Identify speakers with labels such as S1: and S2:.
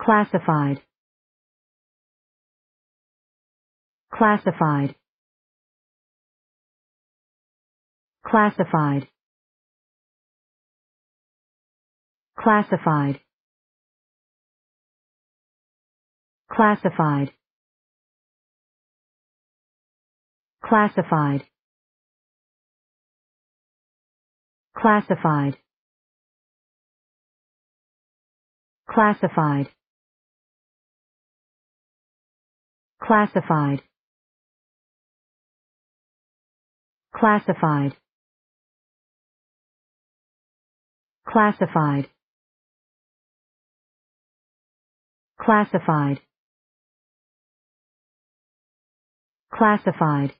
S1: classified classified classified classified classified classified classified classified classified classified classified classified classified